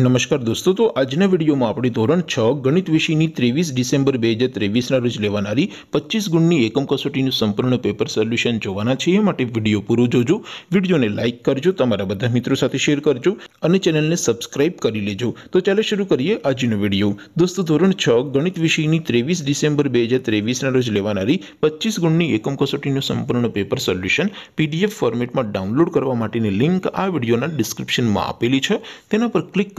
નમસ્કાર દોસ્તો તો આજના વિડીયોમાં આપણે ધોરણ છ ગણિત વિષયની ત્રેવીસ ડિસેમ્બર બે હજાર ત્રેવીસના રોજ લેવાનારી પચીસ ગુણની એકમ કસોટીનું સંપૂર્ણ પેપર સોલ્યુશન જોવાના છે એ માટે વિડીયો પૂરો જોજો વિડીયોને લાઇક કરજો તમારા બધા મિત્રો સાથે શેર કરજો અને ચેનલને સબસ્ક્રાઇબ કરી લેજો તો ચાલો શરૂ કરીએ આજનો વિડીયો દોસ્તો ધોરણ છ ગણિત વિષયની ત્રેવીસ ડિસેમ્બર બે હજાર ત્રેવીસના રોજ લેવાનારી પચીસ ગુણની એકમ કસોટીનું સંપૂર્ણ પેપર સોલ્યુશન પીડીએફ ફોર્મેટમાં ડાઉનલોડ કરવા માટેની લિંક આ વિડીયોના ડિસ્ક્રિપ્શનમાં આપેલી છે તેના પર ક્લિક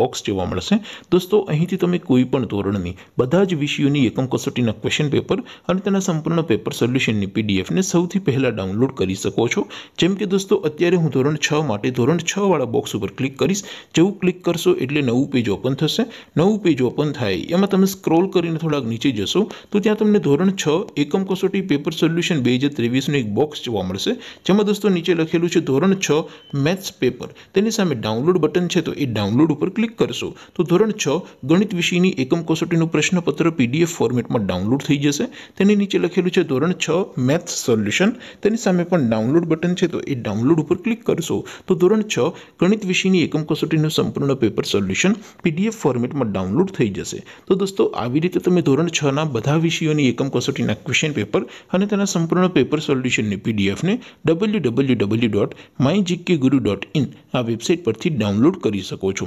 બોક્સ જોવા મળશે દોસ્તો અહીંથી તમને કોઈપણ ધોરણની બધા જ વિષયોની એકમ કસોટીના ક્વેશ્ચન પેપર અને તેના સંપૂર્ણ પેપર સોલ્યુશનની પીડીએફ ને સૌથી પહેલા ડાઉનલોડ કરી શકો છો જેમ કે દોસ્તો અત્યારે હું ધોરણ 6 માટે ધોરણ 6 વાળો બોક્સ ઉપર ક્લિક કરશો જેવું ક્લિક કરશો એટલે નવું પેજ ઓપન થશે નવું પેજ ઓપન થાય એમાં તમે સ્ક્રોલ કરીને થોડાક નીચે જશો તો ત્યાં તમને ધોરણ 6 એકમ કસોટી પેપર સોલ્યુશન 2023 નો એક બોક્સ જોવા મળશે જેમ કે દોસ્તો નીચે લખેલું છે ધોરણ 6 મેથ્સ પેપર તેની સામે ડાઉનલોડ બટન છે તો એ ડાઉનલોડ ઉપર કલિક કરશો તો ધોરણ 6 ગણિત વિષયની એકમ કસોટીનું પ્રશ્નપત્ર પીડીએફ ફોર્મેટમાં ડાઉનલોડ થઈ જશે તેની નીચે લખેલું છે ધોરણ 6 મેથ્સ સોલ્યુશન તેની સામે પણ ડાઉનલોડ બટન છે તો એ ડાઉનલોડ ઉપર ક્લિક કરશો તો ધોરણ 6 ગણિત વિષયની એકમ કસોટીનું સંપૂર્ણ પેપર સોલ્યુશન પીડીએફ ફોર્મેટમાં ડાઉનલોડ થઈ જશે તો દોસ્તો આ વિ રીતે તમે ધોરણ 6 ના બધા વિષયોની એકમ કસોટીના ક્વેશ્ચન પેપર અને તેના સંપૂર્ણ પેપર સોલ્યુશન ને પીડીએફ ને www.mygkguru.in આ વેબસાઈટ પરથી ડાઉનલોડ કરી શકો છો